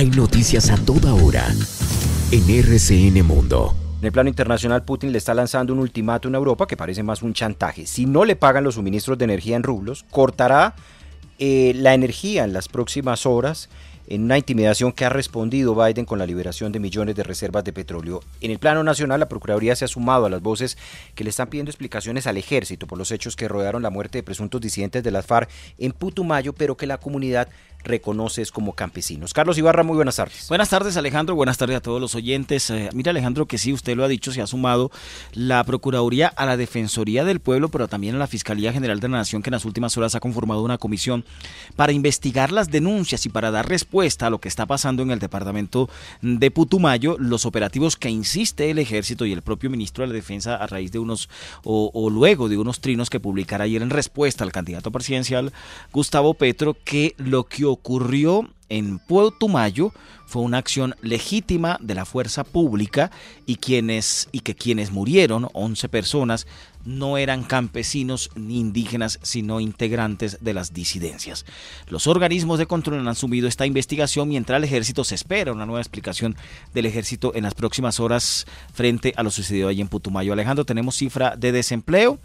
Hay noticias a toda hora en RCN Mundo. En el plano internacional, Putin le está lanzando un ultimátum a Europa que parece más un chantaje. Si no le pagan los suministros de energía en rublos, cortará eh, la energía en las próximas horas en una intimidación que ha respondido Biden con la liberación de millones de reservas de petróleo. En el plano nacional, la Procuraduría se ha sumado a las voces que le están pidiendo explicaciones al ejército por los hechos que rodearon la muerte de presuntos disidentes de las FARC en Putumayo, pero que la comunidad reconoce como campesinos. Carlos Ibarra, muy buenas tardes. Buenas tardes Alejandro, buenas tardes a todos los oyentes. Eh, mira Alejandro que sí, usted lo ha dicho, se ha sumado la Procuraduría a la Defensoría del Pueblo, pero también a la Fiscalía General de la Nación, que en las últimas horas ha conformado una comisión para investigar las denuncias y para dar respuesta a lo que está pasando en el departamento de Putumayo, los operativos que insiste el ejército y el propio ministro de la Defensa a raíz de unos o, o luego de unos trinos que publicara ayer en respuesta al candidato presidencial Gustavo Petro, que lo que ocurrió en Putumayo fue una acción legítima de la fuerza pública y, quienes, y que quienes murieron, 11 personas, no eran campesinos ni indígenas, sino integrantes de las disidencias. Los organismos de control han asumido esta investigación mientras el ejército se espera una nueva explicación del ejército en las próximas horas frente a lo sucedido allí en Putumayo. Alejandro, ¿tenemos cifra de desempleo?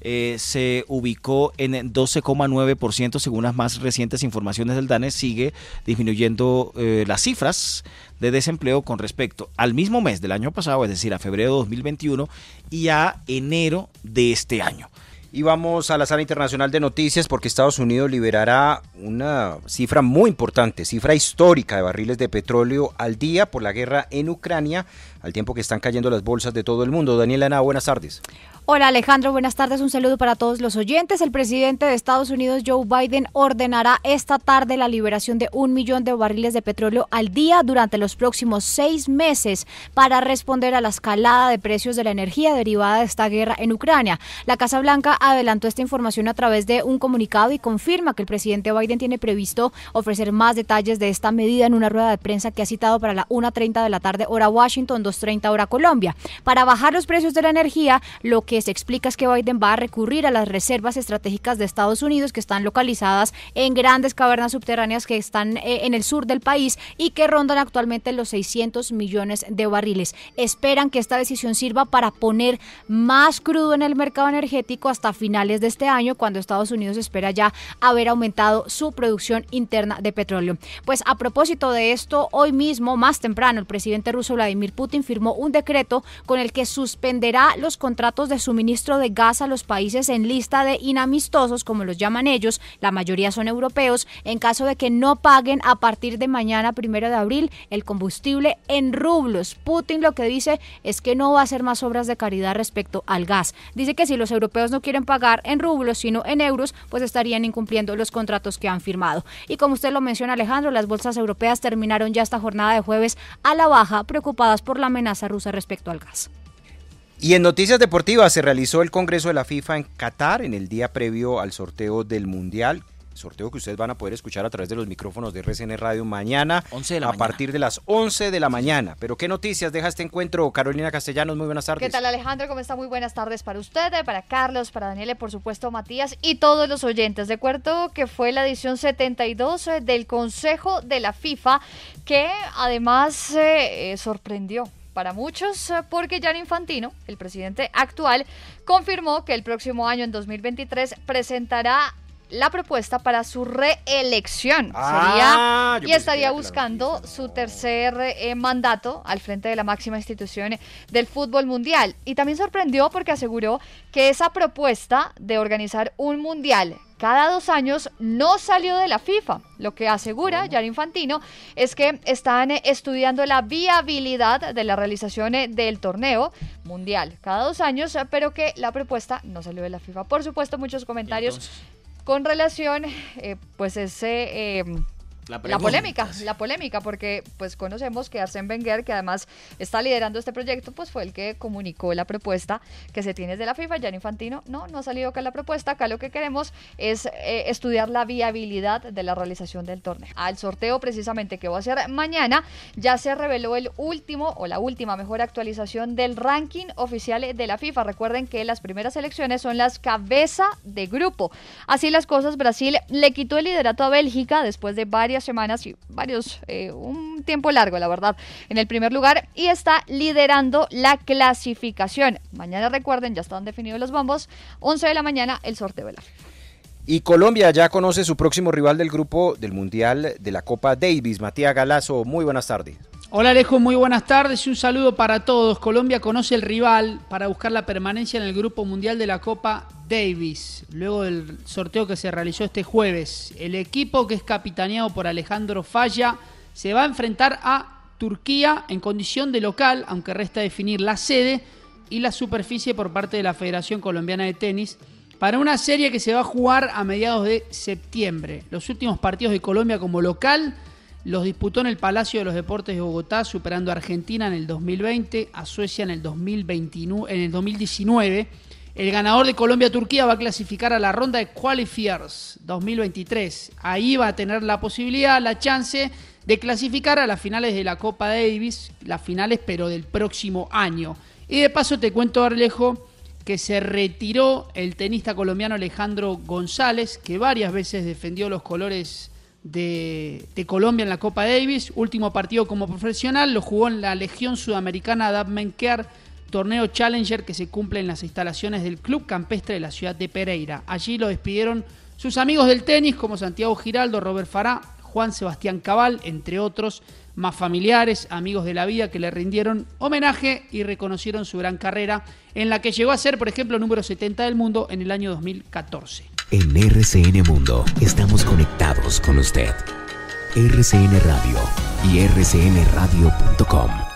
Eh, se ubicó en 12,9% según las más recientes informaciones del DANE. Sigue disminuyendo eh, las cifras de desempleo con respecto al mismo mes del año pasado, es decir, a febrero de 2021 y a enero de este año. Y vamos a la sala internacional de noticias porque Estados Unidos liberará una cifra muy importante, cifra histórica de barriles de petróleo al día por la guerra en Ucrania, al tiempo que están cayendo las bolsas de todo el mundo. Daniela Ana, buenas tardes. Hola Alejandro, buenas tardes. Un saludo para todos los oyentes. El presidente de Estados Unidos, Joe Biden, ordenará esta tarde la liberación de un millón de barriles de petróleo al día durante los próximos seis meses para responder a la escalada de precios de la energía derivada de esta guerra en Ucrania. La Casa Blanca adelantó esta información a través de un comunicado y confirma que el presidente Biden tiene previsto ofrecer más detalles de esta medida en una rueda de prensa que ha citado para la 1.30 de la tarde hora Washington, dos 30 hora Colombia. Para bajar los precios de la energía, lo que se explica es que Biden va a recurrir a las reservas estratégicas de Estados Unidos que están localizadas en grandes cavernas subterráneas que están eh, en el sur del país y que rondan actualmente los 600 millones de barriles. Esperan que esta decisión sirva para poner más crudo en el mercado energético hasta finales de este año, cuando Estados Unidos espera ya haber aumentado su producción interna de petróleo. Pues a propósito de esto, hoy mismo, más temprano, el presidente ruso Vladimir Putin firmó un decreto con el que suspenderá los contratos de suministro de gas a los países en lista de inamistosos, como los llaman ellos, la mayoría son europeos, en caso de que no paguen a partir de mañana, primero de abril, el combustible en rublos. Putin lo que dice es que no va a hacer más obras de caridad respecto al gas. Dice que si los europeos no quieren pagar en rublos, sino en euros, pues estarían incumpliendo los contratos que han firmado. Y como usted lo menciona, Alejandro, las bolsas europeas terminaron ya esta jornada de jueves a la baja, preocupadas por la amenaza rusa respecto al gas. Y en noticias deportivas se realizó el Congreso de la FIFA en Qatar en el día previo al sorteo del Mundial sorteo que ustedes van a poder escuchar a través de los micrófonos de RCN Radio mañana a partir de las 11 de la mañana. Pero qué noticias deja este encuentro, Carolina Castellanos, muy buenas tardes. ¿Qué tal Alejandro? ¿Cómo está? Muy buenas tardes para usted, eh, para Carlos, para Daniel, por supuesto Matías y todos los oyentes. de acuerdo que fue la edición 72 eh, del Consejo de la FIFA que además eh, sorprendió para muchos eh, porque Jan Infantino, el presidente actual, confirmó que el próximo año, en 2023, presentará la propuesta para su reelección. Ah, y estaría buscando su tercer eh, mandato al frente de la máxima institución del fútbol mundial. Y también sorprendió porque aseguró que esa propuesta de organizar un mundial cada dos años no salió de la FIFA. Lo que asegura Jan Infantino es que están eh, estudiando la viabilidad de la realización eh, del torneo mundial cada dos años, eh, pero que la propuesta no salió de la FIFA. Por supuesto, muchos comentarios con relación, pues ese... La, polémica, la polémica, porque pues conocemos que Arsène Wenger, que además está liderando este proyecto, pues fue el que comunicó la propuesta que se tiene de la FIFA. Jan Infantino, no, no ha salido acá la propuesta. Acá lo que queremos es eh, estudiar la viabilidad de la realización del torneo. Al sorteo precisamente que va a ser mañana, ya se reveló el último o la última mejor actualización del ranking oficial de la FIFA. Recuerden que las primeras elecciones son las cabeza de grupo. Así las cosas, Brasil le quitó el liderato a Bélgica después de varias semanas y varios, eh, un tiempo largo, la verdad, en el primer lugar y está liderando la clasificación. Mañana recuerden, ya están definidos los bombos, 11 de la mañana el sorteo de la y Colombia ya conoce su próximo rival del grupo del Mundial de la Copa Davis. Matías Galazo, muy buenas tardes. Hola Alejo, muy buenas tardes y un saludo para todos. Colombia conoce el rival para buscar la permanencia en el Grupo Mundial de la Copa Davis, luego del sorteo que se realizó este jueves. El equipo que es capitaneado por Alejandro Falla se va a enfrentar a Turquía en condición de local, aunque resta definir la sede y la superficie por parte de la Federación Colombiana de Tenis para una serie que se va a jugar a mediados de septiembre. Los últimos partidos de Colombia como local los disputó en el Palacio de los Deportes de Bogotá, superando a Argentina en el 2020, a Suecia en el, 2019 el ganador de Colombia-Turquía va a clasificar a la ronda de Qualifiers 2023. Ahí va a tener la posibilidad, la chance de clasificar a las finales de la Copa Davis, las finales pero del próximo año. Y de paso te cuento, Arlejo, que se retiró el tenista colombiano Alejandro González, que varias veces defendió los colores de, Colombia en la Copa Davis. Último partido como profesional lo jugó en la Legión Sudamericana Dabmenker torneo Challenger que se cumple en las instalaciones del Club Campestre de la ciudad de Pereira. Allí lo despidieron sus amigos del tenis como Santiago Giraldo, Robert Fará, Juan Sebastián Cabal, entre otros, más familiares, amigos de la vida que le rindieron homenaje y reconocieron su gran carrera, en la que llegó a ser, por ejemplo, número 70 del mundo en el año 2014. En RCN Mundo estamos conectados con usted. RCN Radio y rcnradio.com